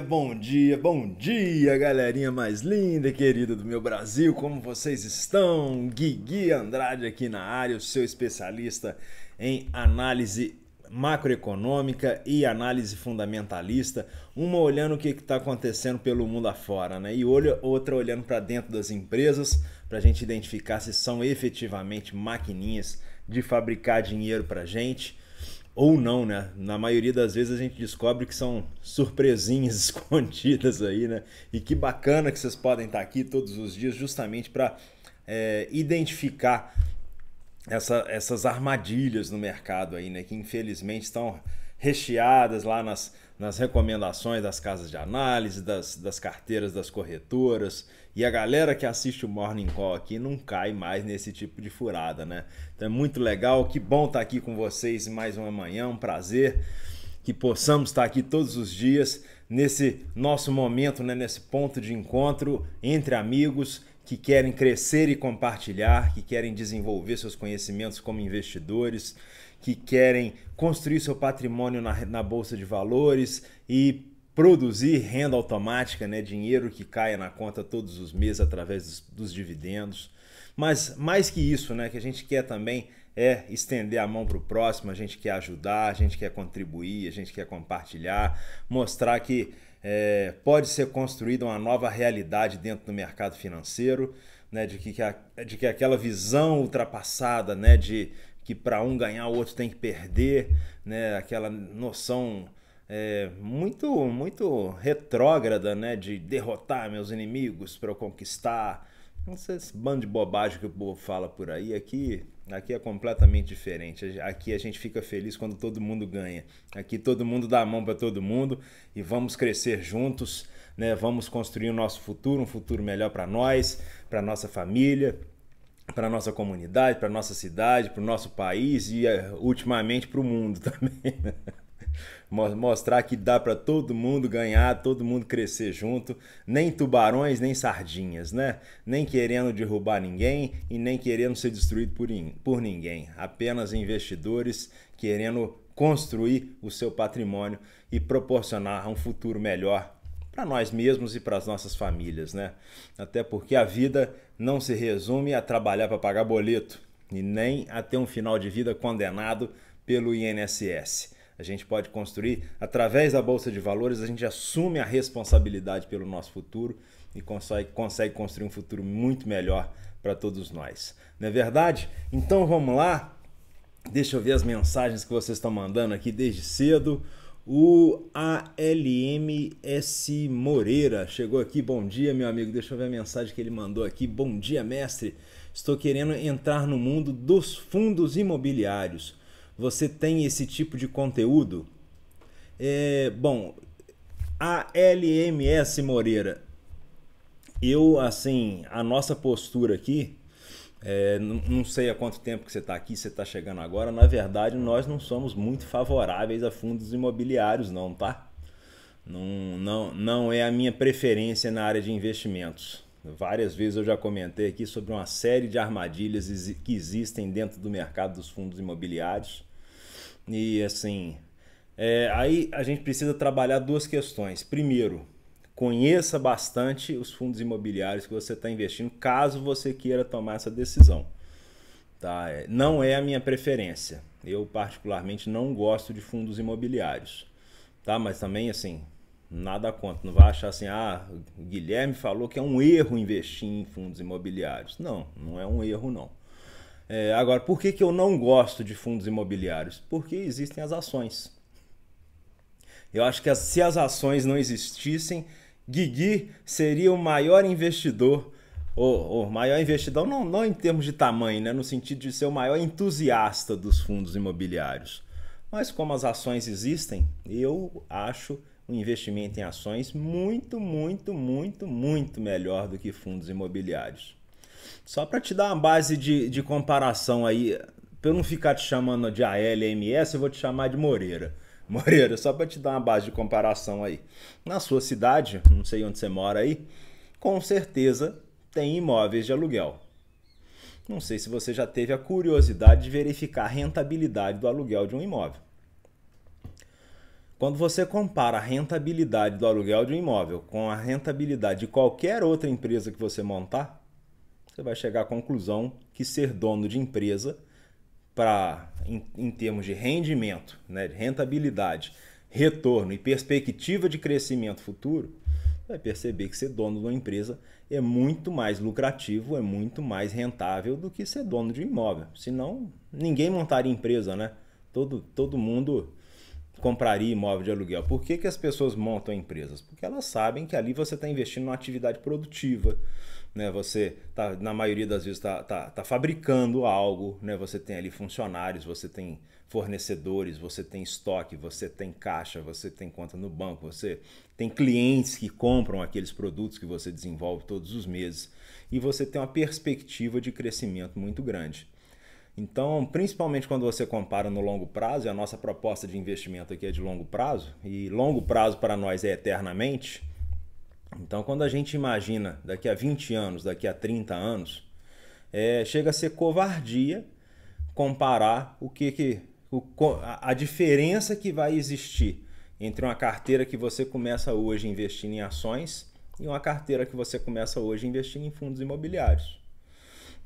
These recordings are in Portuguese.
dia, bom dia, bom dia, galerinha mais linda e querida do meu Brasil. Como vocês estão? Guigui Andrade aqui na área, o seu especialista em análise macroeconômica e análise fundamentalista, uma olhando o que está acontecendo pelo mundo afora, né? E olha, outra olhando para dentro das empresas para a gente identificar se são efetivamente maquininhas de fabricar dinheiro para gente ou não, né? Na maioria das vezes a gente descobre que são surpresinhas escondidas aí, né? E que bacana que vocês podem estar aqui todos os dias justamente para é, identificar essa, essas armadilhas no mercado aí, né? Que infelizmente estão recheadas lá nas, nas recomendações das casas de análise, das, das carteiras das corretoras. E a galera que assiste o Morning Call aqui não cai mais nesse tipo de furada, né? Então é muito legal, que bom estar tá aqui com vocês mais uma manhã, um prazer que possamos estar tá aqui todos os dias nesse nosso momento, né, nesse ponto de encontro entre amigos que querem crescer e compartilhar, que querem desenvolver seus conhecimentos como investidores, que querem construir seu patrimônio na, na bolsa de valores e produzir renda automática, né? dinheiro que caia na conta todos os meses através dos, dos dividendos. Mas mais que isso, né, que a gente quer também é estender a mão para o próximo, a gente quer ajudar, a gente quer contribuir, a gente quer compartilhar, mostrar que é, pode ser construída uma nova realidade dentro do mercado financeiro, né, de, que, de que aquela visão ultrapassada né, de que para um ganhar o outro tem que perder, né? Aquela noção é, muito muito retrógrada, né? De derrotar meus inimigos para eu conquistar. Não sei esse bando de bobagem que o povo fala por aí. Aqui, aqui é completamente diferente. Aqui a gente fica feliz quando todo mundo ganha. Aqui todo mundo dá a mão para todo mundo e vamos crescer juntos, né? Vamos construir o nosso futuro, um futuro melhor para nós, para nossa família para nossa comunidade, para nossa cidade, para o nosso país e eh, ultimamente para o mundo também. Né? Mostrar que dá para todo mundo ganhar, todo mundo crescer junto, nem tubarões, nem sardinhas, né? Nem querendo derrubar ninguém e nem querendo ser destruído por, por ninguém. Apenas investidores querendo construir o seu patrimônio e proporcionar um futuro melhor para nós mesmos e para as nossas famílias, né? Até porque a vida não se resume a trabalhar para pagar boleto e nem a ter um final de vida condenado pelo INSS. A gente pode construir através da bolsa de valores, a gente assume a responsabilidade pelo nosso futuro e consegue, consegue construir um futuro muito melhor para todos nós. Não é verdade? Então vamos lá. Deixa eu ver as mensagens que vocês estão mandando aqui desde cedo. O ALMS Moreira chegou aqui. Bom dia, meu amigo. Deixa eu ver a mensagem que ele mandou aqui. Bom dia, mestre. Estou querendo entrar no mundo dos fundos imobiliários. Você tem esse tipo de conteúdo? É, bom, ALMS Moreira, eu, assim, a nossa postura aqui é, não, sei há quanto tempo que você está aqui, você está chegando agora. Na verdade, nós não somos muito favoráveis a fundos imobiliários, não, tá? Não, não, não é a minha preferência na área de investimentos. Várias vezes eu já comentei aqui sobre uma série de armadilhas que existem dentro do mercado dos fundos imobiliários. E assim, é, aí a gente precisa trabalhar duas questões. Primeiro, conheça bastante os fundos imobiliários que você está investindo, caso você queira tomar essa decisão. Tá? É, não é a minha preferência. Eu, particularmente, não gosto de fundos imobiliários. Tá? Mas também, assim, nada contra. Não vai achar assim, ah, o Guilherme falou que é um erro investir em fundos imobiliários. Não, não é um erro, não. É, agora, por que, que eu não gosto de fundos imobiliários? Porque existem as ações. Eu acho que as, se as ações não existissem, Guigui seria o maior investidor, ou, maior investidor, não, não em termos de tamanho, né? no sentido de ser o maior entusiasta dos fundos imobiliários. Mas como as ações existem, eu acho um investimento em ações muito, muito, muito, muito melhor do que fundos imobiliários. Só para te dar uma base de, de comparação aí, para eu não ficar te chamando de ALMS, eu vou te chamar de Moreira. Moreira, só para te dar uma base de comparação aí. Na sua cidade, não sei onde você mora aí, com certeza tem imóveis de aluguel. Não sei se você já teve a curiosidade de verificar a rentabilidade do aluguel de um imóvel. Quando você compara a rentabilidade do aluguel de um imóvel com a rentabilidade de qualquer outra empresa que você montar, você vai chegar à conclusão que ser dono de empresa para em, em termos de rendimento, né, de rentabilidade, retorno e perspectiva de crescimento futuro, vai perceber que ser dono de uma empresa é muito mais lucrativo, é muito mais rentável do que ser dono de um imóvel. Senão, ninguém montaria empresa, né? Todo, todo mundo compraria imóvel de aluguel. Por que, que as pessoas montam empresas? Porque elas sabem que ali você está investindo numa atividade produtiva, né? Você tá, na maioria das vezes está tá, tá fabricando algo, né? Você tem ali funcionários, você tem fornecedores, você tem estoque, você tem caixa, você tem conta no banco, você tem clientes que compram aqueles produtos que você desenvolve todos os meses e você tem uma perspectiva de crescimento muito grande. Então, principalmente quando você compara no longo prazo, e a nossa proposta de investimento aqui é de longo prazo, e longo prazo para nós é eternamente, então, quando a gente imagina daqui a 20 anos, daqui a 30 anos, é, chega a ser covardia comparar o que, que o, a diferença que vai existir entre uma carteira que você começa hoje investindo em ações e uma carteira que você começa hoje investindo em fundos imobiliários.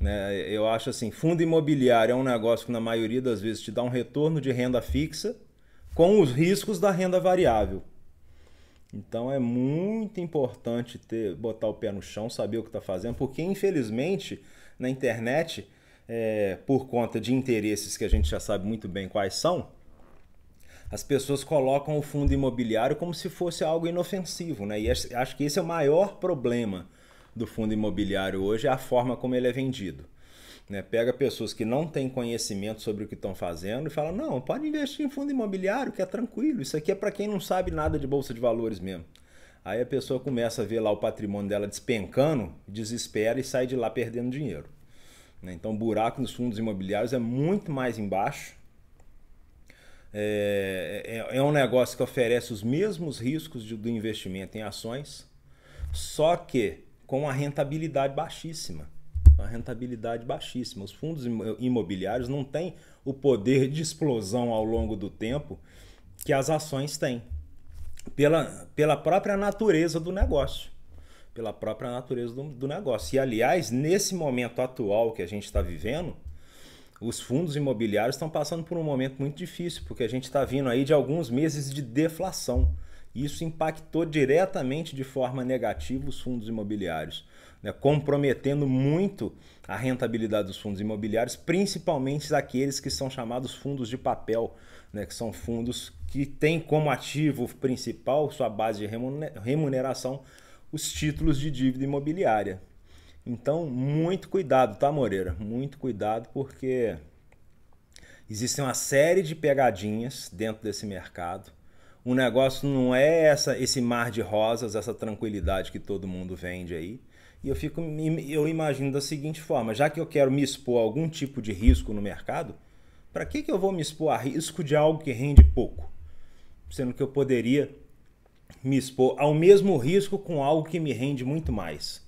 Né? Eu acho assim, fundo imobiliário é um negócio que na maioria das vezes te dá um retorno de renda fixa com os riscos da renda variável. Então é muito importante ter botar o pé no chão, saber o que está fazendo, porque infelizmente na internet, é, por conta de interesses que a gente já sabe muito bem quais são, as pessoas colocam o fundo imobiliário como se fosse algo inofensivo, né? E acho que esse é o maior problema do fundo imobiliário hoje, é a forma como ele é vendido. Né? Pega pessoas que não têm conhecimento sobre o que estão fazendo e fala: não, pode investir em fundo imobiliário, que é tranquilo. Isso aqui é para quem não sabe nada de bolsa de valores mesmo. Aí a pessoa começa a ver lá o patrimônio dela despencando, desespera e sai de lá perdendo dinheiro. Né. Então, o buraco nos fundos imobiliários é muito mais embaixo. É, é, é, é um negócio que oferece os mesmos riscos de, do investimento em ações, só que com a rentabilidade baixíssima uma rentabilidade baixíssima. Os fundos imobiliários não têm o poder de explosão ao longo do tempo que as ações têm, pela, pela própria natureza do negócio. Pela própria natureza do, do negócio. E, aliás, nesse momento atual que a gente está vivendo, os fundos imobiliários estão passando por um momento muito difícil, porque a gente está vindo aí de alguns meses de deflação. Isso impactou diretamente de forma negativa os fundos imobiliários né, comprometendo muito a rentabilidade dos fundos imobiliários, principalmente daqueles que são chamados fundos de papel, né, que são fundos que têm como ativo principal sua base de remuneração os títulos de dívida imobiliária. Então, muito cuidado, tá, Moreira? Muito cuidado, porque existem uma série de pegadinhas dentro desse mercado. O negócio não é essa, esse mar de rosas, essa tranquilidade que todo mundo vende aí. E eu, fico, eu imagino da seguinte forma: já que eu quero me expor a algum tipo de risco no mercado, para que, que eu vou me expor a risco de algo que rende pouco? Sendo que eu poderia me expor ao mesmo risco com algo que me rende muito mais.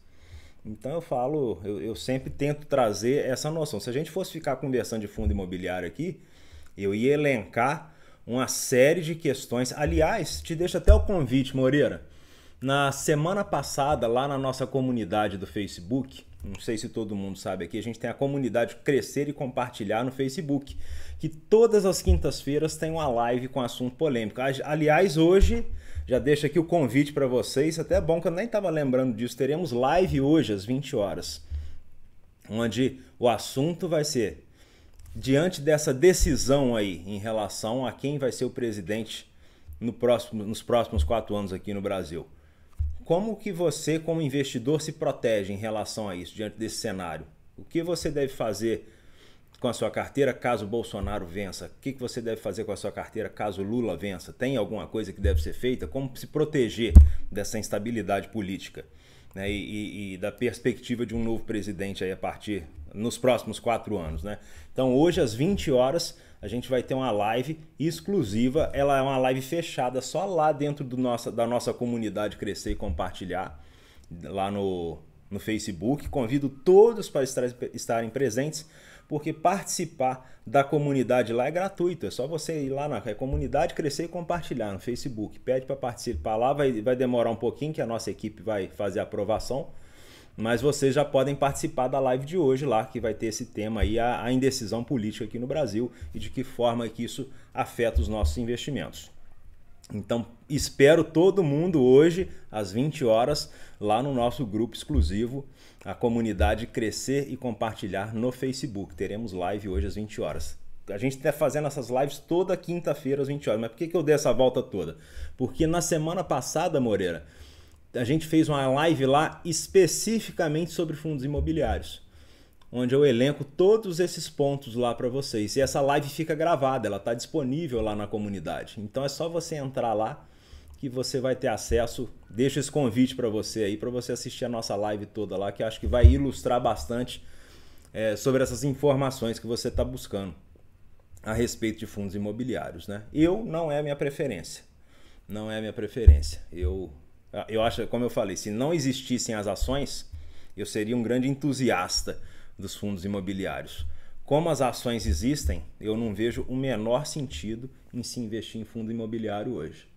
Então eu falo, eu, eu, sempre tento trazer essa noção. Se a gente fosse ficar conversando de fundo imobiliário aqui, eu ia elencar uma série de questões. Aliás, te deixo até o convite, Moreira. Na semana passada, lá na nossa comunidade do Facebook, não sei se todo mundo sabe aqui, a gente tem a comunidade Crescer e Compartilhar no Facebook, que todas as quintas-feiras tem uma live com assunto polêmico. Aliás, hoje, já deixo aqui o convite para vocês, até é bom que eu nem estava lembrando disso, teremos live hoje às 20 horas, onde o assunto vai ser diante dessa decisão aí em relação a quem vai ser o presidente no próximo, nos próximos quatro anos aqui no Brasil. Como que você, como investidor, se protege em relação a isso, diante desse cenário? O que você deve fazer com a sua carteira caso Bolsonaro vença? O que, você deve fazer com a sua carteira caso Lula vença? Tem alguma coisa que deve ser feita? Como se proteger dessa instabilidade política? Né? E, e, e, da perspectiva de um novo presidente aí a partir nos próximos quatro anos. Né? Então, hoje, às 20 horas, a gente vai ter uma live exclusiva. Ela é uma live fechada só lá dentro do nossa, da nossa comunidade Crescer e Compartilhar, lá no, no Facebook. Convido todos para estarem presentes, porque participar da comunidade lá é gratuito. É só você ir lá na é comunidade Crescer e Compartilhar no Facebook. Pede para participar lá, vai, vai demorar um pouquinho que a nossa equipe vai fazer a aprovação mas vocês já podem participar da live de hoje lá, que vai ter esse tema aí, a, a indecisão política aqui no Brasil e de que forma que isso afeta os nossos investimentos. Então, espero todo mundo hoje, às 20 horas, lá no nosso grupo exclusivo, a comunidade Crescer e Compartilhar no Facebook. Teremos live hoje às 20 horas. A gente está fazendo essas lives toda quinta-feira às 20 horas. Mas por que, que eu dei essa volta toda? Porque na semana passada, Moreira, a gente fez uma live lá especificamente sobre fundos imobiliários, onde eu elenco todos esses pontos lá para vocês. E essa live fica gravada, ela está disponível lá na comunidade. Então é só você entrar lá que você vai ter acesso. Deixo esse convite para você aí, para você assistir a nossa live toda lá, que acho que vai ilustrar bastante é, sobre essas informações que você está buscando a respeito de fundos imobiliários. Né? Eu não é a minha preferência. Não é a minha preferência. Eu ah, eu acho, como eu falei, se não existissem as ações, eu seria um grande entusiasta dos fundos imobiliários. Como as ações existem, eu não vejo o menor sentido em se investir em fundo imobiliário hoje.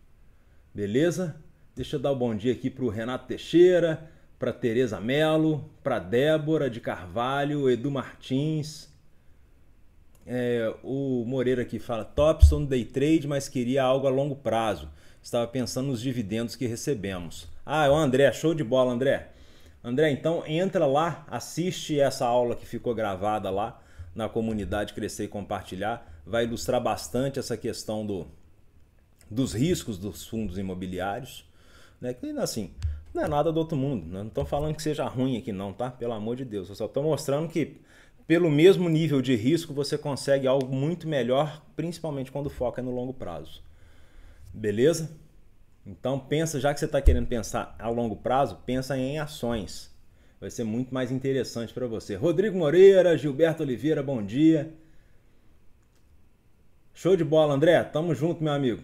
Beleza? Deixa eu dar o um bom dia aqui para o Renato Teixeira, para Tereza Melo, para Débora de Carvalho, Edu Martins. É, o Moreira aqui fala: Topson day trade, mas queria algo a longo prazo estava pensando nos dividendos que recebemos. Ah, o André, show de bola, André. André, então entra lá, assiste essa aula que ficou gravada lá na comunidade Crescer e Compartilhar. Vai ilustrar bastante essa questão do, dos riscos dos fundos imobiliários. Né? Que, assim, não é nada do outro mundo. Né? Não estou falando que seja ruim aqui não, tá? Pelo amor de Deus. Eu só estou mostrando que pelo mesmo nível de risco você consegue algo muito melhor, principalmente quando foca no longo prazo. Beleza? Então pensa, já que você está querendo pensar a longo prazo, pensa em ações. Vai ser muito mais interessante para você. Rodrigo Moreira, Gilberto Oliveira, bom dia. Show de bola, André. Tamo junto, meu amigo.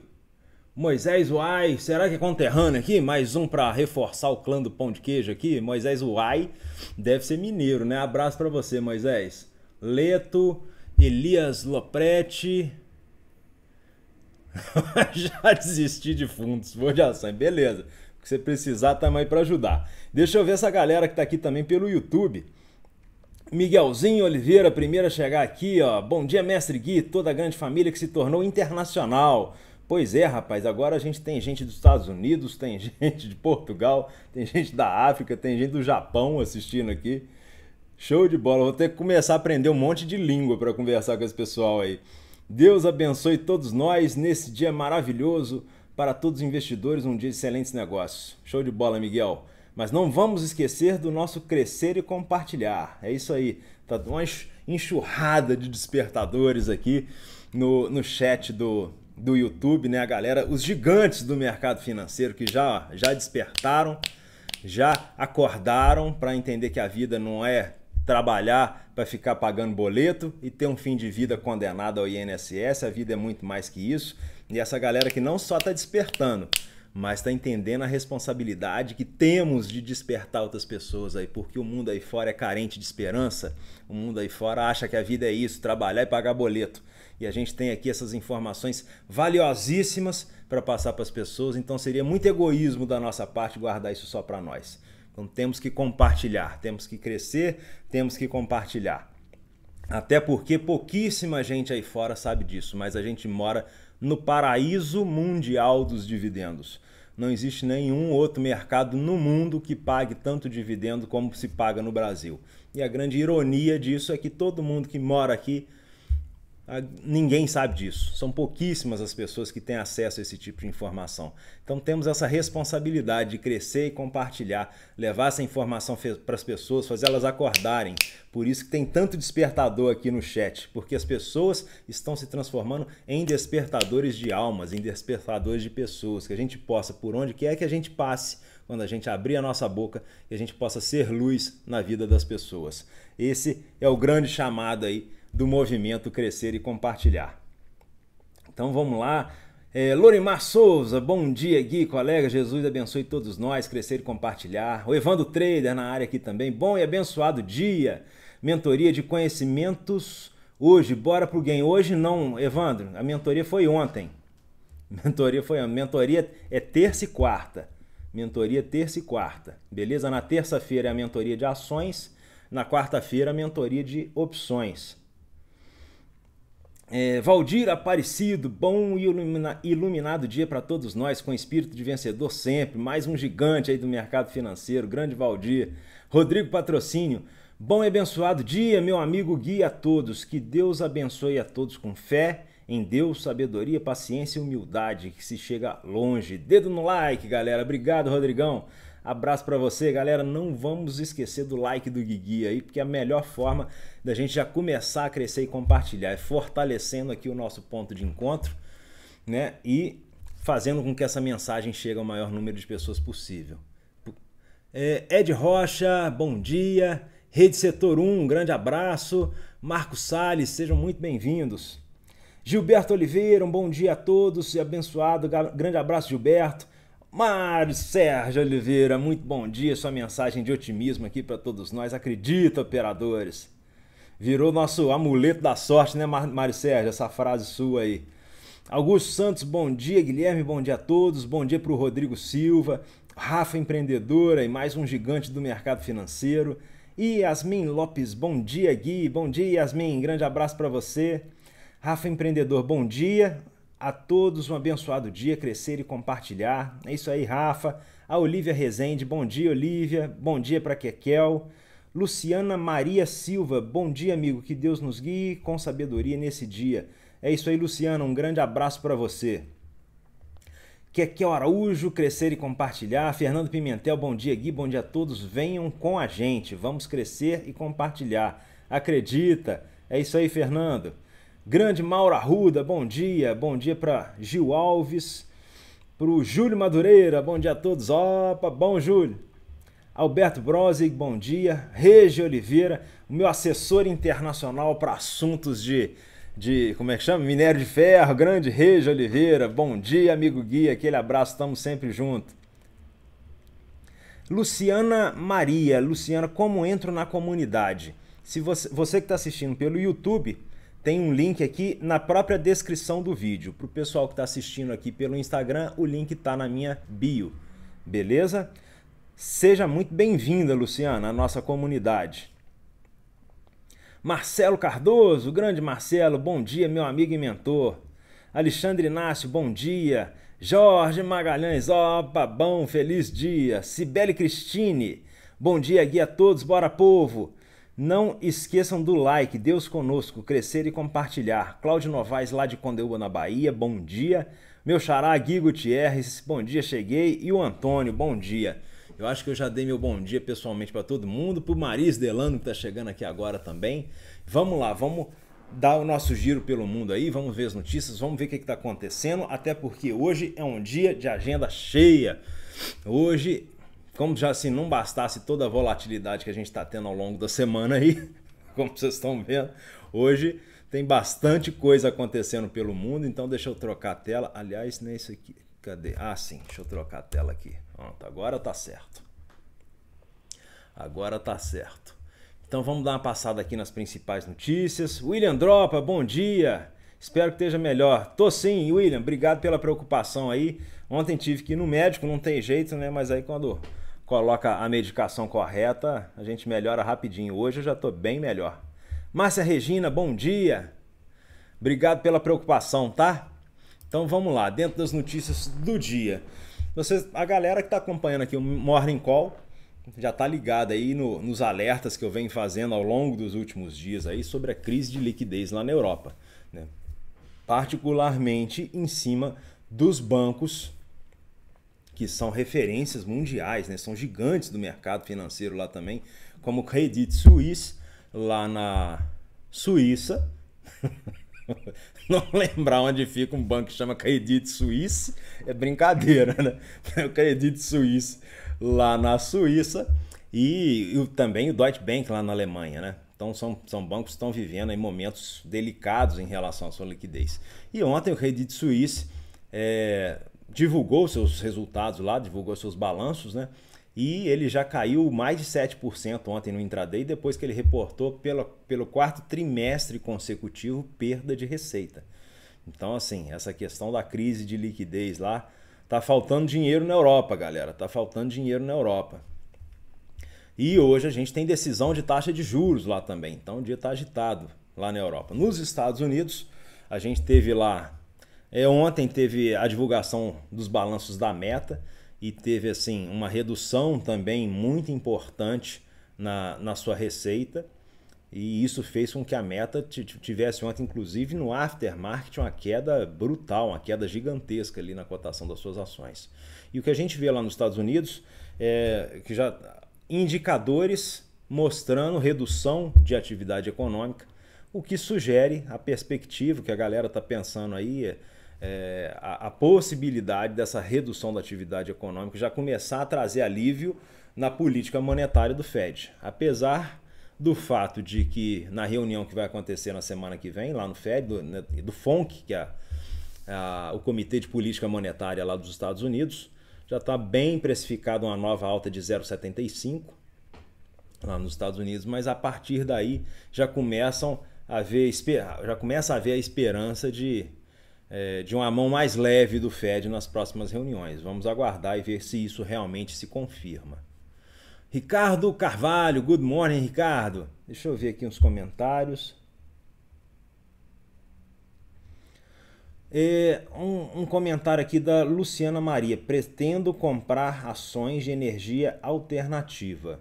Moisés Uai, será que é conterrâneo aqui? Mais um para reforçar o clã do pão de queijo aqui. Moisés Uai deve ser mineiro, né? Abraço para você, Moisés. Leto, Elias Loprete, já desisti de fundos, vou de ações, beleza. O que você precisar, tá aí para ajudar. Deixa eu ver essa galera que tá aqui também pelo YouTube. Miguelzinho Oliveira, primeiro a chegar aqui, ó. Bom dia, mestre Gui, toda a grande família que se tornou internacional. Pois é, rapaz, agora a gente tem gente dos Estados Unidos, tem gente de Portugal, tem gente da África, tem gente do Japão assistindo aqui. Show de bola, vou ter que começar a aprender um monte de língua para conversar com esse pessoal aí. Deus abençoe todos nós nesse dia maravilhoso para todos os investidores, um dia de excelentes negócios. Show de bola, Miguel. Mas não vamos esquecer do nosso crescer e compartilhar. É isso aí. Tá uma enxurrada de despertadores aqui no, no chat do, do YouTube, né? A galera, os gigantes do mercado financeiro que já, já despertaram, já acordaram para entender que a vida não é trabalhar para ficar pagando boleto e ter um fim de vida condenado ao INSS. A vida é muito mais que isso. E essa galera que não só está despertando, mas está entendendo a responsabilidade que temos de despertar outras pessoas aí, porque o mundo aí fora é carente de esperança, o mundo aí fora acha que a vida é isso, trabalhar e pagar boleto. E a gente tem aqui essas informações valiosíssimas para passar para as pessoas, então seria muito egoísmo da nossa parte guardar isso só para nós. Então temos que compartilhar, temos que crescer, temos que compartilhar. Até porque pouquíssima gente aí fora sabe disso, mas a gente mora no paraíso mundial dos dividendos. Não existe nenhum outro mercado no mundo que pague tanto dividendo como se paga no Brasil. E a grande ironia disso é que todo mundo que mora aqui ah, ninguém sabe disso. São pouquíssimas as pessoas que têm acesso a esse tipo de informação. Então temos essa responsabilidade de crescer e compartilhar, levar essa informação para as pessoas, fazer elas acordarem. Por isso que tem tanto despertador aqui no chat, porque as pessoas estão se transformando em despertadores de almas, em despertadores de pessoas, que a gente possa por onde quer que a gente passe, quando a gente abrir a nossa boca, que a gente possa ser luz na vida das pessoas. Esse é o grande chamado aí do movimento Crescer e Compartilhar. Então vamos lá. É, Lorimar Souza, bom dia, Gui, colega. Jesus abençoe todos nós, crescer e compartilhar. O Evandro Trader na área aqui também. Bom e abençoado dia. Mentoria de conhecimentos hoje. Bora pro game. Hoje não, Evandro. A mentoria foi ontem. Mentoria foi ontem. Mentoria é terça e quarta. Mentoria é terça e quarta. Beleza? Na terça-feira é a mentoria de ações. Na quarta-feira, é a mentoria de opções. É, Valdir Aparecido, bom e ilumina, iluminado dia para todos nós, com espírito de vencedor sempre. Mais um gigante aí do mercado financeiro, grande Valdir. Rodrigo Patrocínio, bom e abençoado dia, meu amigo guia a todos. Que Deus abençoe a todos com fé em Deus, sabedoria, paciência e humildade, que se chega longe. Dedo no like, galera. Obrigado, Rodrigão. Abraço para você, galera. Não vamos esquecer do like do Guigui aí, porque é a melhor forma da gente já começar a crescer e compartilhar é fortalecendo aqui o nosso ponto de encontro, né? E fazendo com que essa mensagem chegue ao maior número de pessoas possível. É, Ed Rocha, bom dia. Rede Setor 1, um grande abraço. Marcos Sales, sejam muito bem-vindos. Gilberto Oliveira, um bom dia a todos e abençoado. Grande abraço, Gilberto. Mário Sérgio Oliveira, muito bom dia. Sua mensagem de otimismo aqui para todos nós. Acredita, operadores. Virou nosso amuleto da sorte, né, Mário Sérgio? Essa frase sua aí. Augusto Santos, bom dia. Guilherme, bom dia a todos. Bom dia para o Rodrigo Silva, Rafa Empreendedora e mais um gigante do mercado financeiro. E Yasmin Lopes, bom dia, Gui. Bom dia, Yasmin. Grande abraço para você. Rafa Empreendedor, bom dia. A todos um abençoado dia, crescer e compartilhar. É isso aí, Rafa. A Olivia Rezende, bom dia, Olivia. Bom dia para Kekel. Luciana Maria Silva, bom dia, amigo. Que Deus nos guie com sabedoria nesse dia. É isso aí, Luciana. Um grande abraço para você. Kekel Araújo, crescer e compartilhar. Fernando Pimentel, bom dia, Gui. Bom dia a todos. Venham com a gente. Vamos crescer e compartilhar. Acredita. É isso aí, Fernando. Grande Mauro Arruda, bom dia. Bom dia para Gil Alves, para o Júlio Madureira, bom dia a todos. Opa, bom Júlio. Alberto Brozig, bom dia. Regi Oliveira, o meu assessor internacional para assuntos de, de, como é que chama? Minério de ferro, grande Regi Oliveira. Bom dia, amigo guia, aquele abraço, estamos sempre juntos. Luciana Maria, Luciana, como entro na comunidade? Se você, você que está assistindo pelo YouTube, tem um link aqui na própria descrição do vídeo. Para o pessoal que está assistindo aqui pelo Instagram, o link está na minha bio. Beleza? Seja muito bem-vinda, Luciana, à nossa comunidade. Marcelo Cardoso, grande Marcelo, bom dia, meu amigo e mentor. Alexandre Inácio, bom dia. Jorge Magalhães, opa, bom, feliz dia. Cibele Cristine, bom dia, guia a todos, bora povo. Não esqueçam do like, Deus conosco, crescer e compartilhar. Cláudio Novaes, lá de Condeúba, na Bahia, bom dia. Meu xará, Gui Gutierrez, bom dia, cheguei. E o Antônio, bom dia. Eu acho que eu já dei meu bom dia pessoalmente para todo mundo, para o Maris Delano, que está chegando aqui agora também. Vamos lá, vamos dar o nosso giro pelo mundo aí, vamos ver as notícias, vamos ver o que está acontecendo, até porque hoje é um dia de agenda cheia. Hoje como já assim não bastasse toda a volatilidade que a gente está tendo ao longo da semana aí, como vocês estão vendo, hoje tem bastante coisa acontecendo pelo mundo, então deixa eu trocar a tela. Aliás, nem é isso aqui. Cadê? Ah, sim, deixa eu trocar a tela aqui. Pronto, agora tá certo. Agora tá certo. Então vamos dar uma passada aqui nas principais notícias. William Dropa, bom dia. Espero que esteja melhor. Tô sim, William, obrigado pela preocupação aí. Ontem tive que ir no médico, não tem jeito, né? Mas aí quando coloca a medicação correta, a gente melhora rapidinho. Hoje eu já estou bem melhor. Márcia Regina, bom dia. Obrigado pela preocupação, tá? Então vamos lá, dentro das notícias do dia. Você, a galera que está acompanhando aqui o Morning Call já está ligada aí no, nos alertas que eu venho fazendo ao longo dos últimos dias aí sobre a crise de liquidez lá na Europa. Né? Particularmente em cima dos bancos que são referências mundiais, né? são gigantes do mercado financeiro lá também, como o Credit Suisse, lá na Suíça. Não lembrar onde fica um banco que chama Credit Suisse é brincadeira, né? O Credit Suisse lá na Suíça e, e também o Deutsche Bank lá na Alemanha, né? Então são, são bancos que estão vivendo em momentos delicados em relação à sua liquidez. E ontem o Credit Suisse é, divulgou seus resultados lá, divulgou seus balanços, né? E ele já caiu mais de 7% ontem no intraday, depois que ele reportou pelo, pelo quarto trimestre consecutivo perda de receita. Então, assim, essa questão da crise de liquidez lá, tá faltando dinheiro na Europa, galera. Tá faltando dinheiro na Europa. E hoje a gente tem decisão de taxa de juros lá também. Então o dia está agitado lá na Europa. Nos Estados Unidos, a gente teve lá é, ontem teve a divulgação dos balanços da Meta e teve assim uma redução também muito importante na, na sua receita. E isso fez com que a meta tivesse ontem, inclusive no aftermarket, uma queda brutal, uma queda gigantesca ali na cotação das suas ações. E o que a gente vê lá nos Estados Unidos é que já indicadores mostrando redução de atividade econômica, o que sugere a perspectiva que a galera está pensando aí é, é, a, a, possibilidade dessa redução da atividade econômica já começar a trazer alívio na política monetária do Fed. Apesar do fato de que na reunião que vai acontecer na semana que vem, lá no Fed, do, né, do FONC, que é a, o Comitê de Política Monetária lá dos Estados Unidos, já está bem precificado uma nova alta de 0,75 lá nos Estados Unidos, mas a partir daí já começam a ver, já começa a haver a esperança de é, de uma mão mais leve do Fed nas próximas reuniões. Vamos aguardar e ver se isso realmente se confirma. Ricardo Carvalho, good morning, Ricardo. Deixa eu ver aqui uns comentários. É, um, um, comentário aqui da Luciana Maria. Pretendo comprar ações de energia alternativa.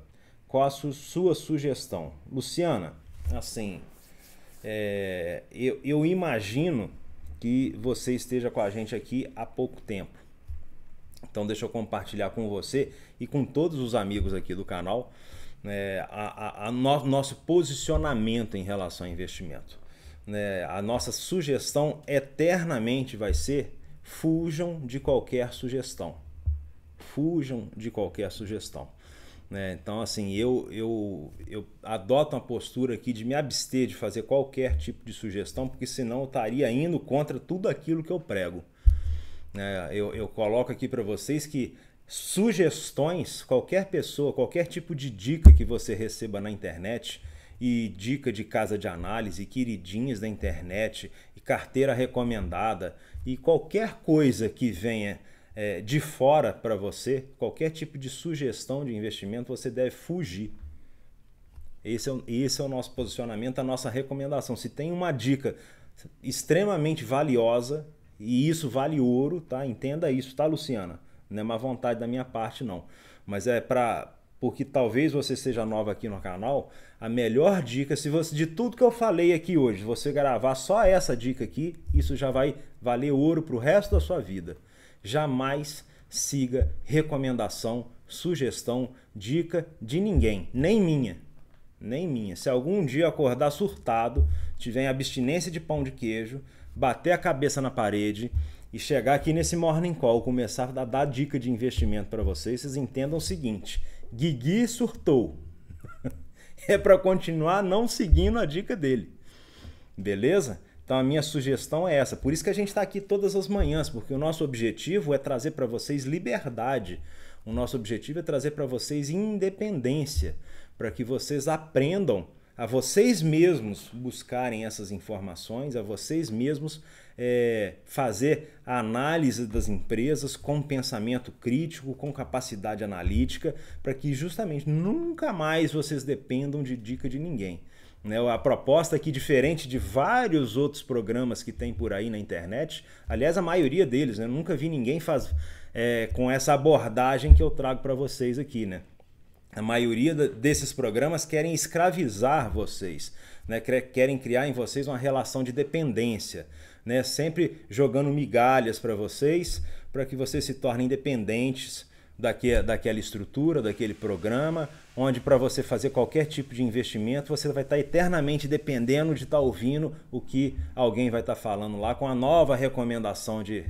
Qual a su sua sugestão? Luciana, assim, é, eu, eu imagino que você esteja com a gente aqui há pouco tempo. Então deixa eu compartilhar com você e com todos os amigos aqui do canal né, a, a, a no, nosso posicionamento em relação a investimento. Né, a nossa sugestão eternamente vai ser fujam de qualquer sugestão. Fujam de qualquer sugestão. Né? Então, assim, eu, eu, eu adoto uma postura aqui de me abster de fazer qualquer tipo de sugestão, porque senão eu estaria indo contra tudo aquilo que eu prego. Né? Eu, eu coloco aqui para vocês que sugestões, qualquer pessoa, qualquer tipo de dica que você receba na internet, e dica de casa de análise, queridinhas da internet, e carteira recomendada, e qualquer coisa que venha é, de fora para você, qualquer tipo de sugestão de investimento, você deve fugir. Esse é, esse é o nosso posicionamento, a nossa recomendação. Se tem uma dica extremamente valiosa, e isso vale ouro, tá? Entenda isso, tá, Luciana? Não é uma vontade da minha parte, não. Mas é para porque talvez você seja nova aqui no canal, a melhor dica, se você de tudo que eu falei aqui hoje, você gravar só essa dica aqui, isso já vai valer ouro para o resto da sua vida jamais siga recomendação, sugestão, dica de ninguém, nem minha. Nem minha. Se algum dia acordar surtado, tiver abstinência de pão de queijo, bater a cabeça na parede e chegar aqui nesse morning call, começar a dar dica de investimento para vocês, vocês entendam o seguinte: Guigui surtou. é para continuar não seguindo a dica dele. Beleza? Então a minha sugestão é essa. Por isso que a gente está aqui todas as manhãs, porque o nosso objetivo é trazer para vocês liberdade. O nosso objetivo é trazer para vocês independência, para que vocês aprendam a vocês mesmos buscarem essas informações, a vocês mesmos é, fazer a análise das empresas com pensamento crítico, com capacidade analítica, para que justamente nunca mais vocês dependam de dica de ninguém. Né? A proposta aqui, diferente de vários outros programas que tem por aí na internet, aliás, a maioria deles, né? Eu nunca vi ninguém faz, é, com essa abordagem que eu trago para vocês aqui, né? A maioria desses programas querem escravizar vocês, né? querem criar em vocês uma relação de dependência, né? sempre jogando migalhas para vocês, para que vocês se tornem dependentes daquela estrutura, daquele programa, onde para você fazer qualquer tipo de investimento, você vai estar tá eternamente dependendo de estar tá ouvindo o que alguém vai estar tá falando lá com a nova recomendação de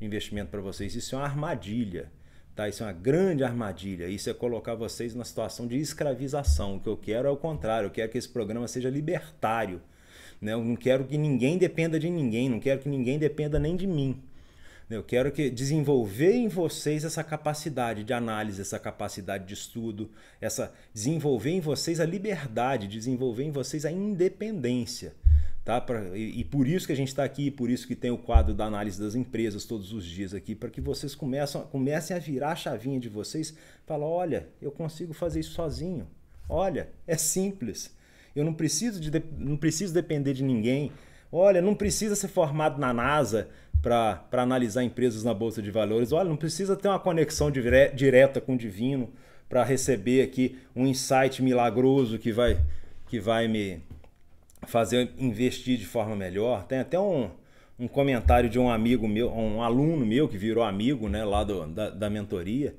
investimento para vocês. Isso é uma armadilha, tá? Isso é uma grande armadilha. Isso é colocar vocês numa situação de escravização. O que eu quero é o contrário, eu quero que esse programa seja libertário. Né? Eu não quero que ninguém dependa de ninguém, não quero que ninguém dependa nem de mim. Né, eu quero que desenvolver em vocês essa capacidade de análise, essa capacidade de estudo, essa desenvolver em vocês a liberdade, desenvolver em vocês a independência. Tá? Pra, e, e, por isso que a gente está aqui, por isso que tem o quadro da análise das empresas todos os dias aqui, para que vocês começam, comecem a virar a chavinha de vocês, falar, olha, eu consigo fazer isso sozinho. Olha, é simples. Eu não preciso, de, não preciso depender de ninguém. Olha, não precisa ser formado na NASA, para analisar empresas na Bolsa de Valores. Olha, não precisa ter uma conexão dire, direta com o divino para receber aqui um insight milagroso que vai, que vai me fazer investir de forma melhor. Tem até um, um comentário de um amigo meu, um aluno meu que virou amigo né, lá do, da, da mentoria.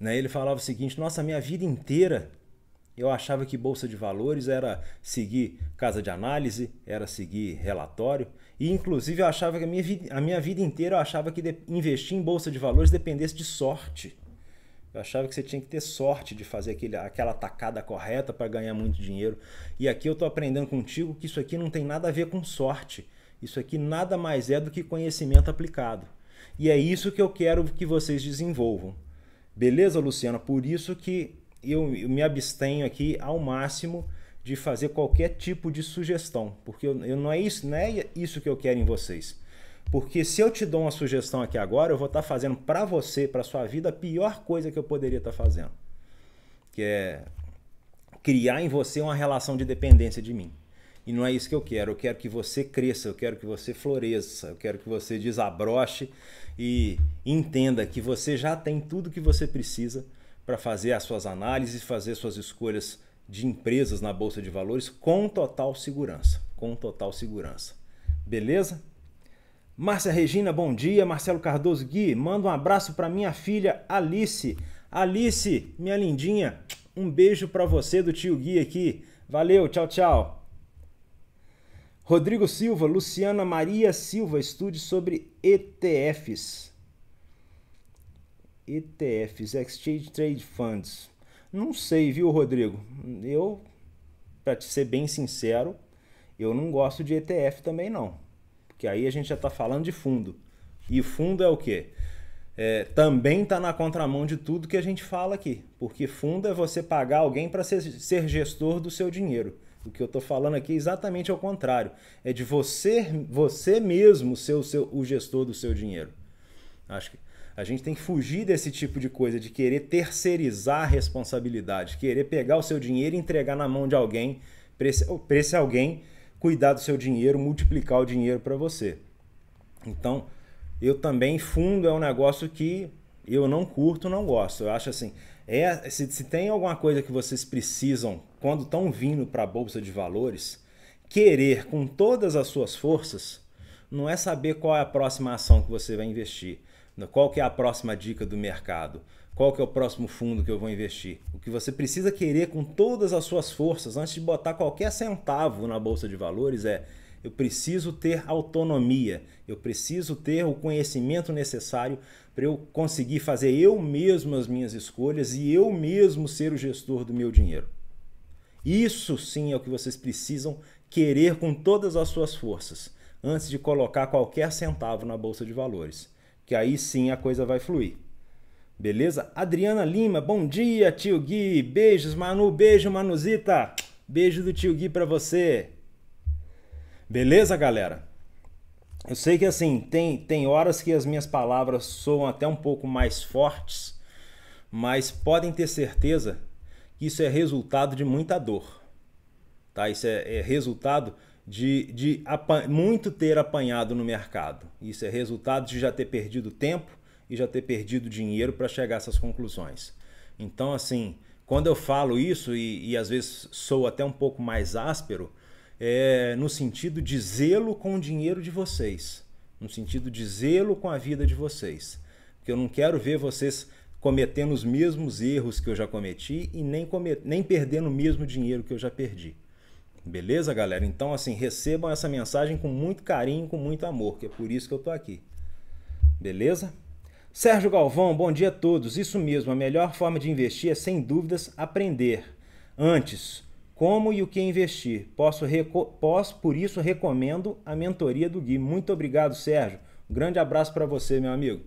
Né? Ele falava o seguinte: Nossa, minha vida inteira eu achava que bolsa de valores era seguir casa de análise, era seguir relatório. E inclusive eu achava que a minha, a minha vida inteira eu achava que investir em bolsa de valores dependesse de sorte. Eu achava que você tinha que ter sorte de fazer aquele, aquela tacada correta para ganhar muito dinheiro. E aqui eu estou aprendendo contigo que isso aqui não tem nada a ver com sorte. Isso aqui nada mais é do que conhecimento aplicado. E é isso que eu quero que vocês desenvolvam. Beleza, Luciana? Por isso que eu, eu me abstenho aqui ao máximo de fazer qualquer tipo de sugestão, porque eu, eu, não é isso, não é isso que eu quero em vocês. Porque se eu te dou uma sugestão aqui agora, eu vou estar tá fazendo para você, para sua vida, a pior coisa que eu poderia estar tá fazendo, que é criar em você uma relação de dependência de mim. E não é isso que eu quero. Eu quero que você cresça, eu quero que você floresça, eu quero que você desabroche e entenda que você já tem tudo que você precisa para fazer as suas análises, fazer suas escolhas de empresas na bolsa de valores com total segurança, com total segurança. Beleza? Márcia Regina, bom dia. Marcelo Cardoso Gui, manda um abraço para minha filha Alice. Alice, minha lindinha, um beijo para você do tio Gui aqui. Valeu, tchau, tchau. Rodrigo Silva, Luciana Maria Silva, estude sobre ETFs. ETFs, Exchange Trade Funds. Não sei, viu, Rodrigo? Eu, para te ser bem sincero, eu não gosto de ETF também não. Porque aí a gente já está falando de fundo. E fundo é o quê? É, também está na contramão de tudo que a gente fala aqui. Porque fundo é você pagar alguém para ser, ser, gestor do seu dinheiro. O que eu estou falando aqui é exatamente ao contrário. É de você, você mesmo ser o, seu, o gestor do seu dinheiro. Acho que a gente tem que fugir desse tipo de coisa, de querer terceirizar a responsabilidade, querer pegar o seu dinheiro e entregar na mão de alguém, para esse, esse alguém cuidar do seu dinheiro, multiplicar o dinheiro para você. Então, eu também, fundo é um negócio que eu não curto, não gosto. Eu acho assim, é, se, se tem alguma coisa que vocês precisam quando estão vindo para a Bolsa de Valores, querer com todas as suas forças, não é saber qual é a próxima ação que você vai investir qual que é a próxima dica do mercado? Qual que é o próximo fundo que eu vou investir? O que você precisa querer com todas as suas forças antes de botar qualquer centavo na bolsa de valores é eu preciso ter autonomia, eu preciso ter o conhecimento necessário para eu conseguir fazer eu mesmo as minhas escolhas e eu mesmo ser o gestor do meu dinheiro. Isso sim é o que vocês precisam querer com todas as suas forças antes de colocar qualquer centavo na bolsa de valores que aí sim a coisa vai fluir. Beleza? Adriana Lima, bom dia, tio Gui. Beijos, Manu. Beijo, Manuzita. Beijo do tio Gui para você. Beleza, galera? Eu sei que assim, tem, tem horas que as minhas palavras soam até um pouco mais fortes, mas podem ter certeza que isso é resultado de muita dor. Tá? Isso é, é resultado de, de muito ter apanhado no mercado. Isso é resultado de já ter perdido tempo e já ter perdido dinheiro para chegar a essas conclusões. Então, assim, quando eu falo isso, e, e às vezes sou até um pouco mais áspero, é no sentido de zelo com o dinheiro de vocês, no sentido de zelo com a vida de vocês. Porque eu não quero ver vocês cometendo os mesmos erros que eu já cometi e nem, comet, nem perdendo o mesmo dinheiro que eu já perdi. Beleza, galera? Então, assim, recebam essa mensagem com muito carinho, com muito amor, que é por isso que eu tô aqui. Beleza? Sérgio Galvão, bom dia a todos. Isso mesmo, a melhor forma de investir é, sem dúvidas, aprender. Antes, como e o que investir. Posso, posso por isso, recomendo a mentoria do Gui. Muito obrigado, Sérgio. Um grande abraço para você, meu amigo.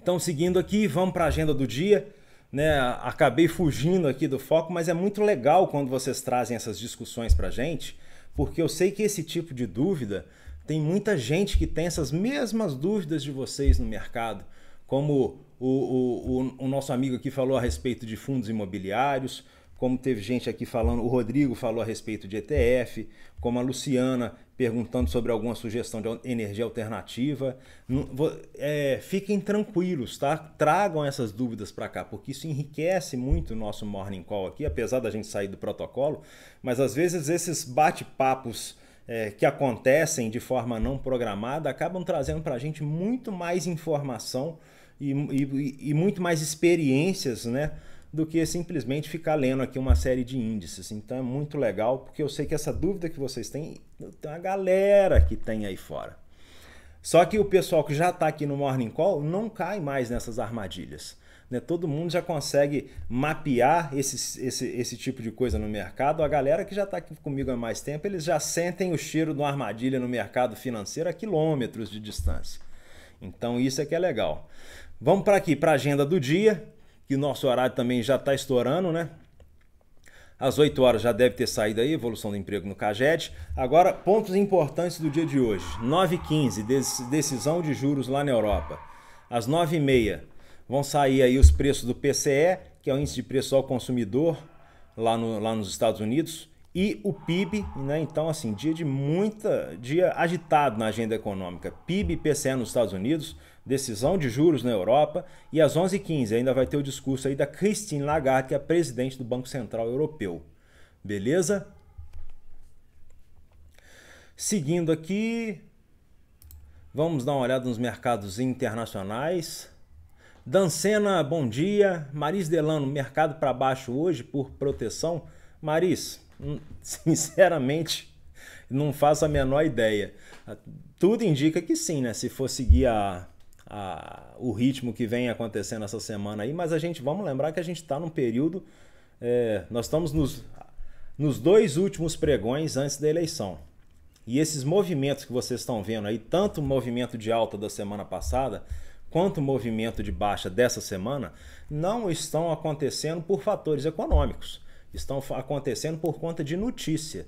Então, seguindo aqui, vamos para a agenda do dia né, acabei fugindo aqui do foco, mas é muito legal quando vocês trazem essas discussões para gente, porque eu sei que esse tipo de dúvida tem muita gente que tem essas mesmas dúvidas de vocês no mercado, como o, o, o, o nosso amigo aqui falou a respeito de fundos imobiliários, como teve gente aqui falando, o Rodrigo falou a respeito de ETF, como a Luciana perguntando sobre alguma sugestão de energia alternativa. É, fiquem tranquilos, tá? Tragam essas dúvidas para cá, porque isso enriquece muito o nosso morning call aqui, apesar da gente sair do protocolo, mas às vezes esses bate-papos. É, que acontecem de forma não programada acabam trazendo para a gente muito mais informação e, e, e muito mais experiências né, do que simplesmente ficar lendo aqui uma série de índices. Então é muito legal, porque eu sei que essa dúvida que vocês têm, tem uma galera que tem aí fora. Só que o pessoal que já está aqui no Morning Call não cai mais nessas armadilhas. Né? Todo mundo já consegue mapear esse, esse, esse tipo de coisa no mercado. A galera que já está aqui comigo há mais tempo, eles já sentem o cheiro de uma armadilha no mercado financeiro a quilômetros de distância. Então isso é que é legal. Vamos para aqui, para a agenda do dia que o nosso horário também já está estourando, né? Às 8 horas já deve ter saído aí, evolução do emprego no Caged. Agora, pontos importantes do dia de hoje. 9h15, decisão de juros lá na Europa. Às 9h30 vão sair aí os preços do PCE, que é o índice de preço ao consumidor lá, no, lá nos Estados Unidos, e o PIB, né? Então, assim, dia de muita. dia agitado na agenda econômica. PIB e PCE nos Estados Unidos, decisão de juros na Europa. E às 11h15 ainda vai ter o discurso aí da Christine Lagarde, que é a presidente do Banco Central Europeu. Beleza? Seguindo aqui, vamos dar uma olhada nos mercados internacionais. Dancena, bom dia. Maris Delano, mercado para baixo hoje por proteção. Maris, hum, sinceramente, não faço a menor ideia. Tudo indica que sim, né? Se for seguir a, a, o ritmo que vem acontecendo essa semana aí, mas a gente vamos lembrar que a gente está num período. É, nós estamos nos, nos dois últimos pregões antes da eleição. E esses movimentos que vocês estão vendo aí, tanto o movimento de alta da semana passada, quanto o movimento de baixa dessa semana, não estão acontecendo por fatores econômicos. Estão acontecendo por conta de notícia.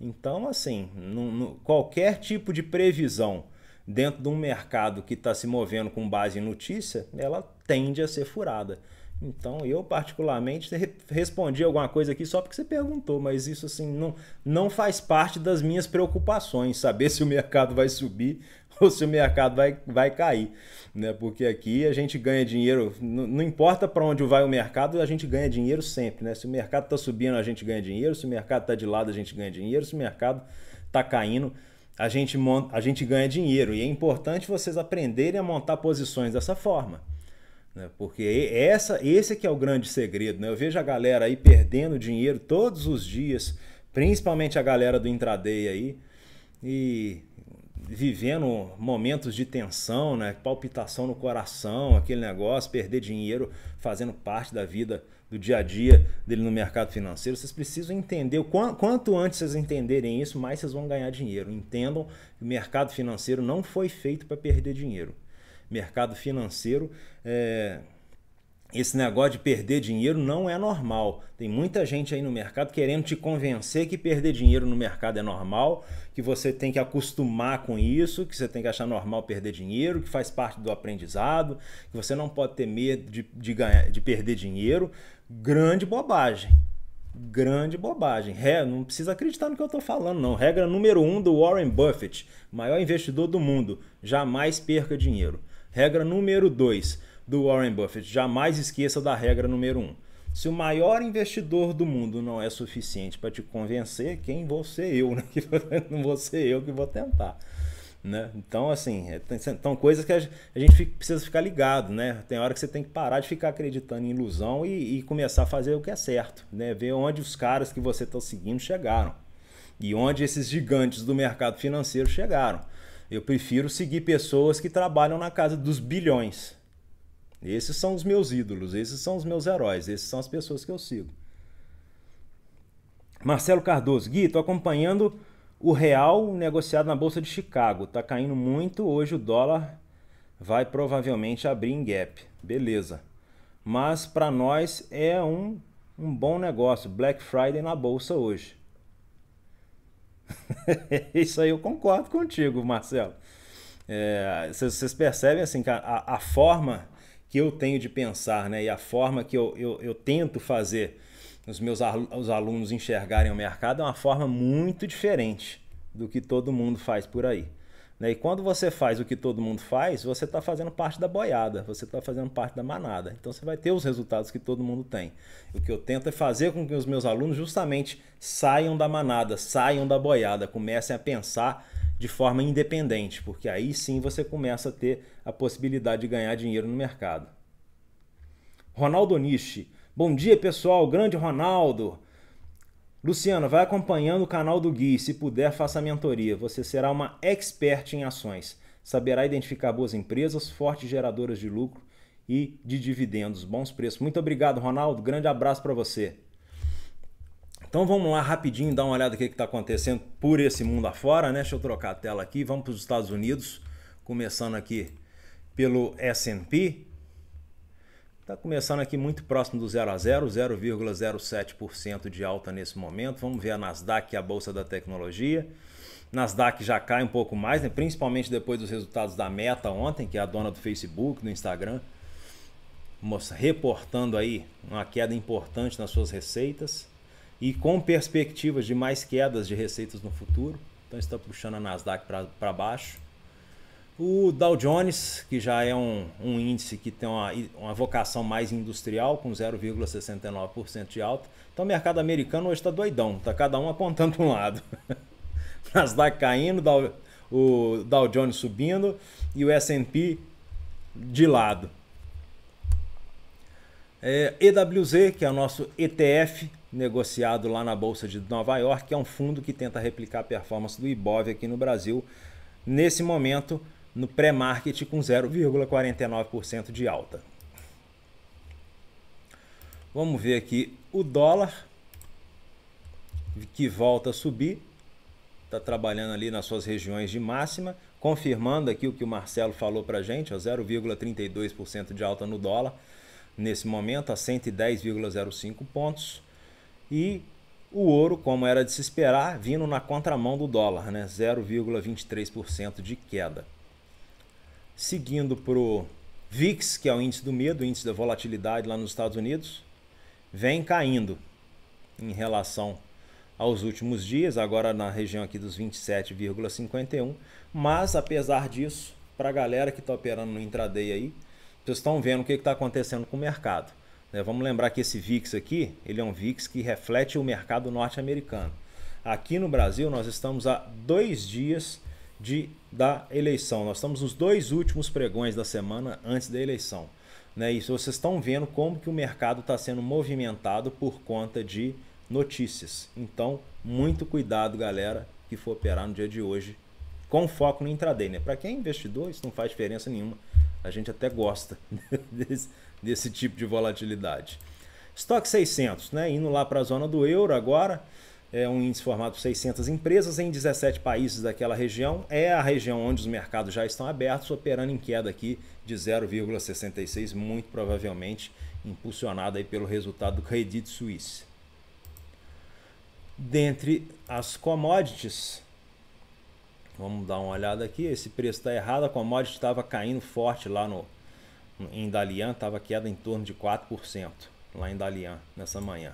Então, assim, no qualquer tipo de previsão dentro de um mercado que está se movendo com base em notícia, ela tende a ser furada. Então, eu particularmente respondi alguma coisa aqui só porque você perguntou, mas isso assim não, não faz parte das minhas preocupações, saber se o mercado vai subir ou se o mercado vai, vai cair, né? Porque aqui a gente ganha dinheiro, não, importa para onde vai o mercado, a gente ganha dinheiro sempre, né? Se o mercado está subindo, a gente ganha dinheiro, se o mercado está de lado, a gente ganha dinheiro, se o mercado está caindo, a gente, a gente ganha dinheiro. E é importante vocês aprenderem a montar posições dessa forma. Né? Porque essa, esse que é o grande segredo. Né? Eu vejo a galera aí perdendo dinheiro todos os dias, principalmente a galera do intraday aí, e vivendo momentos de tensão, né? palpitação no coração, aquele negócio, perder dinheiro fazendo parte da vida do dia a dia dele no mercado financeiro. Vocês precisam entender. Quanto antes vocês entenderem isso, mais vocês vão ganhar dinheiro. Entendam que o mercado financeiro não foi feito para perder dinheiro. Mercado financeiro é... Esse negócio de perder dinheiro não é normal. Tem muita gente aí no mercado querendo te convencer que perder dinheiro no mercado é normal, que você tem que acostumar com isso, que você tem que achar normal perder dinheiro, que faz parte do aprendizado, que você não pode ter medo de, de, ganhar, de perder dinheiro. Grande bobagem. Grande bobagem. É, não precisa acreditar no que eu estou falando, não. Regra número um do Warren Buffett, maior investidor do mundo: jamais perca dinheiro. Regra número dois do Warren Buffett: jamais esqueça da regra número um. Se o maior investidor do mundo não é suficiente para te convencer, quem vou ser eu, né? Não vou ser eu que vou tentar. Né? Então, assim, é, são coisas que a gente precisa ficar ligado, né? Tem hora que você tem que parar de ficar acreditando em ilusão e, e começar a fazer o que é certo, né? Ver onde os caras que você está seguindo chegaram e onde esses gigantes do mercado financeiro chegaram. Eu prefiro seguir pessoas que trabalham na casa dos bilhões. Esses são os meus ídolos, esses são os meus heróis, esses são as pessoas que eu sigo. Marcelo Cardoso, Gui, tô acompanhando o real negociado na Bolsa de Chicago está caindo muito. Hoje o dólar vai provavelmente abrir em gap. Beleza. Mas para nós é um, um bom negócio. Black Friday na Bolsa hoje. Isso aí eu concordo contigo, Marcelo. Vocês é, percebem assim, a, a forma que eu tenho de pensar né, e a forma que eu, eu, eu tento fazer os meus os alunos enxergarem o mercado é uma forma muito diferente do que todo mundo faz por aí. Né? E quando você faz o que todo mundo faz, você está fazendo parte da boiada, você está fazendo parte da manada. Então você vai ter os resultados que todo mundo tem. O que eu tento é fazer com que os meus alunos justamente saiam da manada, saiam da boiada, comecem a pensar de forma independente, porque aí sim você começa a ter a possibilidade de ganhar dinheiro no mercado. Ronaldo Nishi, Bom dia, pessoal. Grande Ronaldo. Luciano, vai acompanhando o canal do Gui. Se puder, faça a mentoria. Você será uma expert em ações. Saberá identificar boas empresas, fortes geradoras de lucro e de dividendos. Bons preços. Muito obrigado, Ronaldo. Grande abraço para você. Então vamos lá rapidinho dar uma olhada no que está acontecendo por esse mundo afora, né? Deixa eu trocar a tela aqui. Vamos para os Estados Unidos, começando aqui pelo S&P. Está começando aqui muito próximo do 0 a 0, 0,07% de alta nesse momento. Vamos ver a Nasdaq, a bolsa da tecnologia. Nasdaq já cai um pouco mais, né? principalmente depois dos resultados da Meta ontem, que é a dona do Facebook, do Instagram, reportando aí uma queda importante nas suas receitas e com perspectivas de mais quedas de receitas no futuro. Então está puxando a Nasdaq para baixo. O Dow Jones, que já é um, um índice que tem uma, uma vocação mais industrial, com 0,69% de alta. Então o mercado americano hoje está doidão, está cada um apontando para um lado. Nasdaq caindo, o Dow Jones subindo e o S&P de lado. É, EWZ, que é o nosso ETF negociado lá na Bolsa de Nova York, que é um fundo que tenta replicar a performance do Ibov aqui no Brasil. Nesse momento, no pré-market com 0,49% de alta. Vamos ver aqui o dólar que volta a subir, está trabalhando ali nas suas regiões de máxima, confirmando aqui o que o Marcelo falou para a gente, 0,32% de alta no dólar, nesse momento a 110,05 pontos. E o ouro, como era de se esperar, vindo na contramão do dólar, né? 0,23% de queda seguindo para o VIX, que é o índice do medo, o índice da volatilidade lá nos Estados Unidos, vem caindo em relação aos últimos dias, agora na região aqui dos 27,51, mas apesar disso, para a galera que está operando no intraday aí, vocês estão vendo o que está acontecendo com o mercado. Né? Vamos lembrar que esse VIX aqui, ele é um VIX que reflete o mercado norte-americano. Aqui no Brasil, nós estamos há dois dias de, da eleição. Nós estamos nos dois últimos pregões da semana antes da eleição. Né? E vocês estão vendo como que o mercado está sendo movimentado por conta de notícias. Então, muito cuidado, galera, que for operar no dia de hoje com foco no intraday. Né? Para quem é investidor, isso não faz diferença nenhuma. A gente até gosta desse, desse tipo de volatilidade. Stock 600, né? indo lá para a zona do euro agora é um índice formado por 600 empresas em 17 países daquela região. É a região onde os mercados já estão abertos, operando em queda aqui de 0,66, muito provavelmente impulsionada aí pelo resultado do Credit Suisse. Dentre as commodities, vamos dar uma olhada aqui, esse preço está errado, a commodity estava caindo forte lá no, em Dalian, estava queda em torno de 4% lá em Dalian nessa manhã.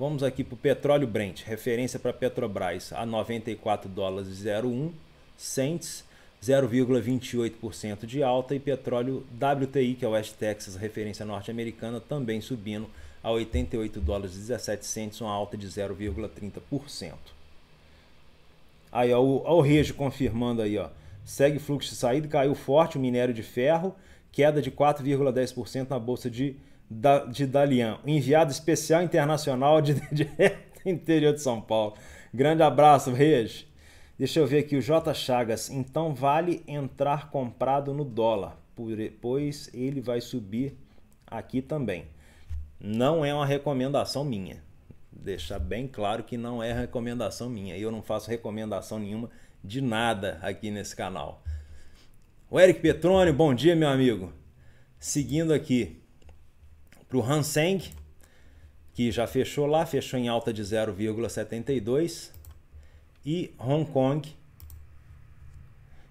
Vamos aqui para o petróleo Brent, referência para Petrobras a 94 dólares 01 cents, 0,28% de alta e petróleo WTI, que é o West Texas, referência norte-americana, também subindo a 88 dólares 17 cents, uma alta de 0,30%. Aí ó, o, ó, o Rejo confirmando aí, ó. Segue fluxo de saída, caiu forte o minério de ferro, queda de 4,10% na bolsa de da, de Dalian, enviado especial internacional de, de, interior de São Paulo. Grande abraço, Reis. Deixa eu ver aqui o J. Chagas. Então vale entrar comprado no dólar, pois ele vai subir aqui também. Não é uma recomendação minha. Deixar bem claro que não é recomendação minha. Eu não faço recomendação nenhuma de nada aqui nesse canal. O Eric Petrônio, bom dia, meu amigo. Seguindo aqui para o Hang Seng, que já fechou lá, fechou em alta de 0,72. E Hong Kong,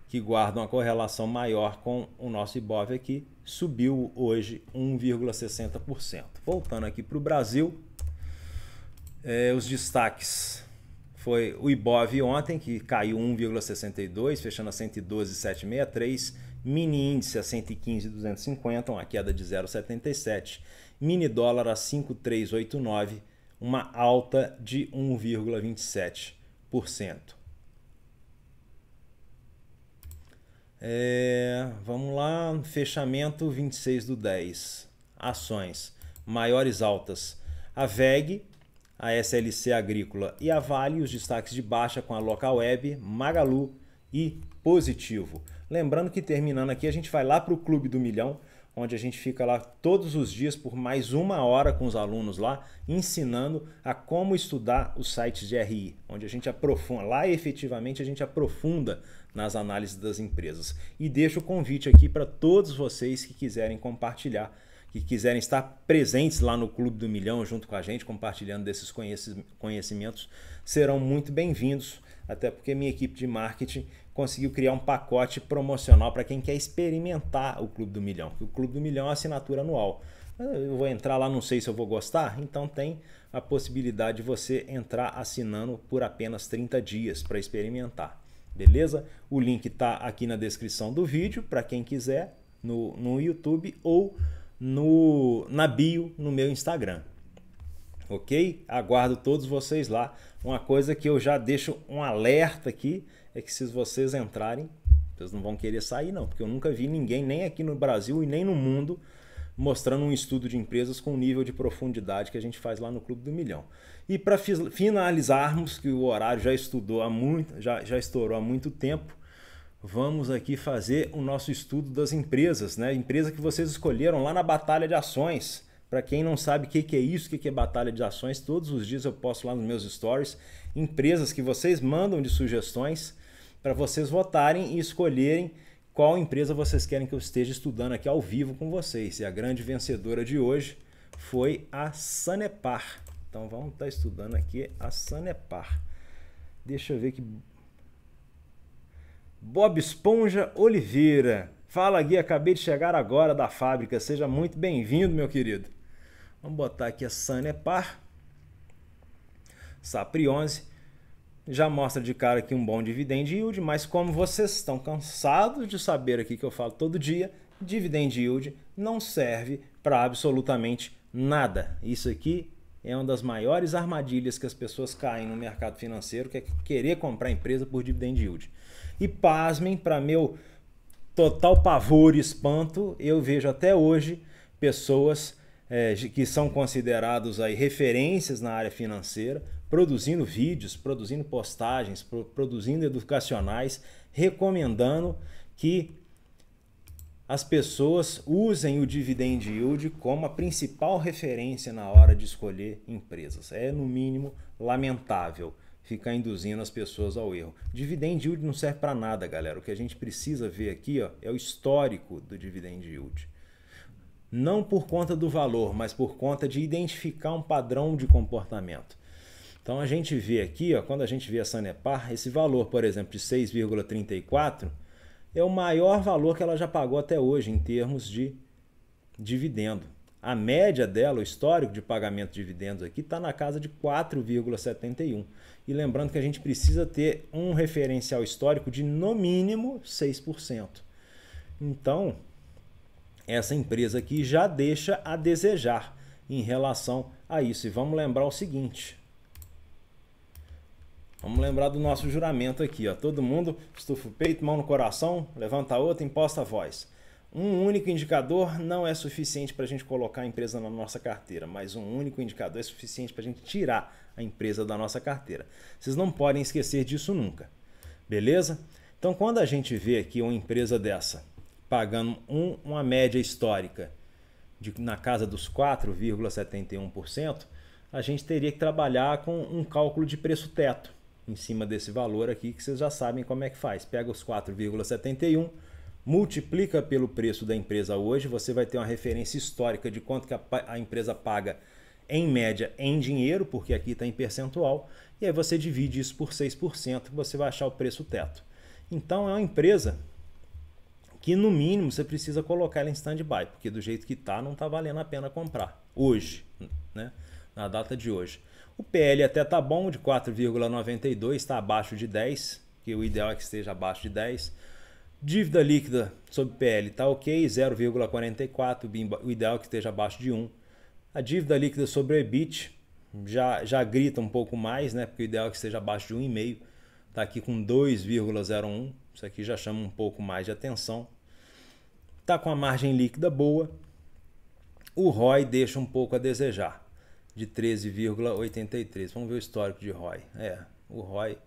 que guarda uma correlação maior com o nosso Ibov aqui, subiu hoje 1,60%. Voltando aqui para o Brasil, é, os destaques foi o Ibov ontem, que caiu 1,62, fechando a 112,763. Mini índice a 115,250, uma queda de 0,77. Mini dólar a 5,389, uma alta de 1,27%. É, vamos lá, fechamento 26 do 10. Ações maiores altas. A VEG a SLC Agrícola e a Vale, os destaques de baixa com a Local Web, Magalu e Positivo. Lembrando que terminando aqui, a gente vai lá para o Clube do Milhão, onde a gente fica lá todos os dias por mais uma hora com os alunos lá, ensinando a como estudar os sites de RI, onde a gente aprofunda, lá efetivamente a gente aprofunda nas análises das empresas. E deixo o convite aqui para todos vocês que quiserem compartilhar que quiserem estar presentes lá no Clube do Milhão junto com a gente, compartilhando desses conhecimentos, serão muito bem-vindos, até porque minha equipe de marketing conseguiu criar um pacote promocional para quem quer experimentar o Clube do Milhão. O Clube do Milhão é uma assinatura anual. Ah, eu vou entrar lá, não sei se eu vou gostar, então tem a possibilidade de você entrar assinando por apenas 30 dias para experimentar. Beleza? O link está aqui na descrição do vídeo para quem quiser no, no YouTube ou no, na bio no meu Instagram. Ok? Aguardo todos vocês lá. Uma coisa que eu já deixo um alerta aqui é que se vocês entrarem, vocês não vão querer sair, não, porque eu nunca vi ninguém, nem aqui no Brasil e nem no mundo, mostrando um estudo de empresas com o nível de profundidade que a gente faz lá no Clube do Milhão. E para finalizarmos, que o horário já estudou há muito, já, já estourou há muito tempo, vamos aqui fazer o nosso estudo das empresas, né? Empresa que vocês escolheram lá na Batalha de Ações. Para quem não sabe o que, que, é isso, o que, que é Batalha de Ações, todos os dias eu posto lá nos meus stories empresas que vocês mandam de sugestões para vocês votarem e escolherem qual empresa vocês querem que eu esteja estudando aqui ao vivo com vocês. E a grande vencedora de hoje foi a Sanepar. Então vamos estar tá estudando aqui a Sanepar. Deixa eu ver que Bob Esponja Oliveira. Fala, Gui, acabei de chegar agora da fábrica. Seja muito bem-vindo, meu querido. Vamos botar aqui a Sanepar. SAPRI 11. Já mostra de cara aqui um bom dividend yield, mas como vocês estão cansados de saber aqui que eu falo todo dia, dividend yield não serve para absolutamente nada. Isso aqui é uma das maiores armadilhas que as pessoas caem no mercado financeiro, que é querer comprar empresa por dividend yield. E pasmem, para meu total pavor e espanto, eu vejo até hoje pessoas é, que são considerados aí referências na área financeira, produzindo vídeos, produzindo postagens, pro, produzindo educacionais, recomendando que as pessoas usem o dividend yield como a principal referência na hora de escolher empresas. É no mínimo lamentável ficar induzindo as pessoas ao erro. Dividend yield não serve para nada, galera. O que a gente precisa ver aqui ó, é o histórico do dividend yield. Não por conta do valor, mas por conta de identificar um padrão de comportamento. Então a gente vê aqui, ó, quando a gente vê a Sanepar, esse valor, por exemplo, de 6,34 é o maior valor que ela já pagou até hoje em termos de dividendo. A média dela, o histórico de pagamento de dividendos aqui, está na casa de 4,71. E lembrando que a gente precisa ter um referencial histórico de no mínimo 6%. Então, essa empresa aqui já deixa a desejar em relação a isso. E vamos lembrar o seguinte: Vamos lembrar do nosso juramento aqui, ó. Todo mundo estufa o peito, mão no coração, levanta a outra, imposta a voz. Um único indicador não é suficiente para a gente colocar a empresa na nossa carteira, mas um único indicador é suficiente para a gente tirar a empresa da nossa carteira. Vocês não podem esquecer disso nunca, beleza? Então, quando a gente vê aqui uma empresa dessa pagando um, uma média histórica de, na casa dos 4,71%, a gente teria que trabalhar com um cálculo de preço teto em cima desse valor aqui, que vocês já sabem como é que faz. Pega os 4,71% multiplica pelo preço da empresa hoje, você vai ter uma referência histórica de quanto que a, a empresa paga em média em dinheiro, porque aqui está em percentual, e aí você divide isso por 6%, você vai achar o preço teto. Então é uma empresa que no mínimo você precisa colocar ela em stand-by, porque do jeito que está não está valendo a pena comprar hoje, né? na data de hoje. O PL até tá bom, de 4,92 está abaixo de 10, que o ideal é que esteja abaixo de 10. Dívida líquida sob PL está ok, 0,44, o ideal é que esteja abaixo de 1. A dívida líquida sobre EBIT já, já grita um pouco mais, né? porque o ideal é que esteja abaixo de 1,5. Está aqui com 2,01, isso aqui já chama um pouco mais de atenção. Está com a margem líquida boa. O ROI deixa um pouco a desejar, de 13,83. Vamos ver o histórico de ROI. É, o ROI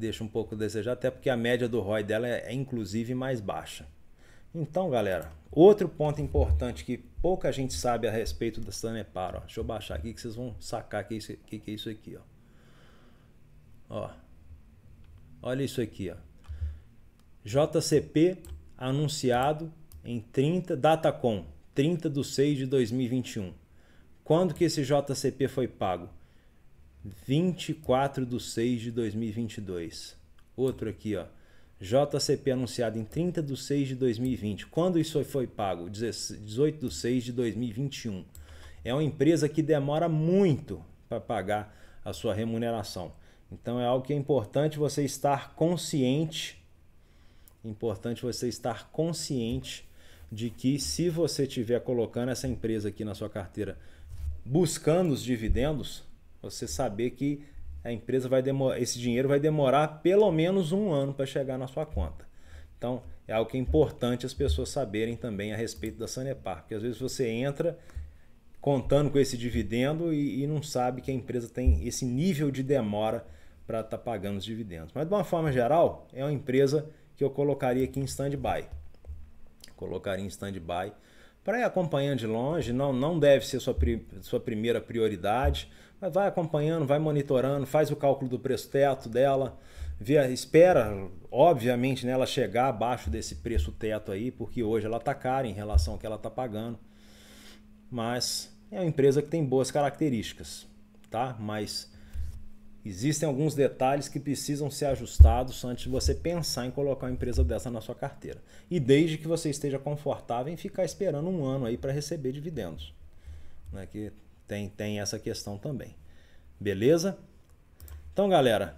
deixa um pouco a desejar, até porque a média do ROI dela é, é inclusive mais baixa. Então, galera, outro ponto importante que pouca gente sabe a respeito da Sanepar, ó. Deixa eu baixar aqui que vocês vão sacar que isso, que, que é isso aqui, ó. ó. Olha isso aqui, ó. JCP anunciado em 30 Datacom, 30 de 6 de 2021. Quando que esse JCP foi pago? 24 de 6 de 2022. Outro aqui, ó. JCP anunciado em 30 de 6 de 2020. Quando isso foi pago? 18 de 6 de 2021. É uma empresa que demora muito para pagar a sua remuneração. Então é algo que é importante você estar consciente. Importante você estar consciente de que se você estiver colocando essa empresa aqui na sua carteira buscando os dividendos, você saber que a empresa vai demorar, esse dinheiro vai demorar pelo menos um ano para chegar na sua conta. Então, é algo que é importante as pessoas saberem também a respeito da Sanepar, porque às vezes você entra contando com esse dividendo e, e não sabe que a empresa tem esse nível de demora para estar tá pagando os dividendos. Mas de uma forma geral, é uma empresa que eu colocaria aqui em stand-by. Colocaria em stand-by para ir acompanhando de longe, não, não deve ser sua, sua primeira prioridade, mas vai acompanhando, vai monitorando, faz o cálculo do preço teto dela, via, espera, obviamente, né, ela chegar abaixo desse preço teto aí, porque hoje ela está cara em relação ao que ela está pagando. Mas é uma empresa que tem boas características, tá? Mas existem alguns detalhes que precisam ser ajustados antes de você pensar em colocar uma empresa dessa na sua carteira. E desde que você esteja confortável em ficar esperando um ano aí para receber dividendos, né? Que tem, tem essa questão também. Beleza? Então, galera,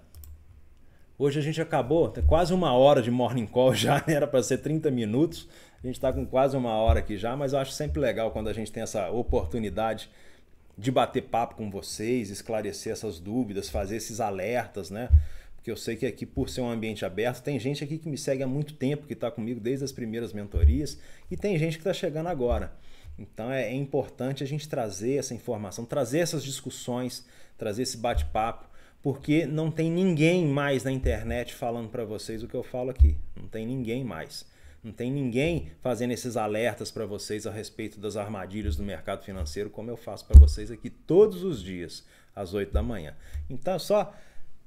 hoje a gente acabou, tem tá quase uma hora de morning call já, né? era para ser 30 minutos. A gente está com quase uma hora aqui já, mas eu acho sempre legal quando a gente tem essa oportunidade de bater papo com vocês, esclarecer essas dúvidas, fazer esses alertas, né? Porque eu sei que aqui, por ser um ambiente aberto, tem gente aqui que me segue há muito tempo, que está comigo desde as primeiras mentorias, e tem gente que está chegando agora. Então é, é importante a gente trazer essa informação, trazer essas discussões, trazer esse bate-papo, porque não tem ninguém mais na internet falando para vocês o que eu falo aqui. Não tem ninguém mais. Não tem ninguém fazendo esses alertas para vocês a respeito das armadilhas do mercado financeiro, como eu faço para vocês aqui todos os dias, às 8 da manhã. Então é só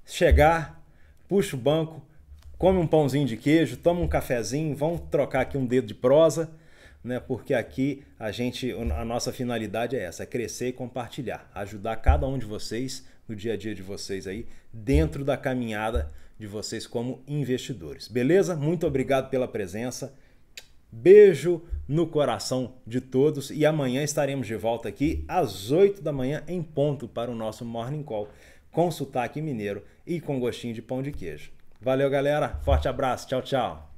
chegar, puxa o banco, come um pãozinho de queijo, toma um cafezinho, vão trocar aqui um dedo de prosa né? Porque aqui a gente, a nossa finalidade é essa, é crescer e compartilhar, ajudar cada um de vocês no dia a dia de vocês aí, dentro da caminhada de vocês como investidores. Beleza? Muito obrigado pela presença. Beijo no coração de todos e amanhã estaremos de volta aqui às 8 da manhã em ponto para o nosso Morning Call com sotaque mineiro e com gostinho de pão de queijo. Valeu, galera. Forte abraço. Tchau, tchau.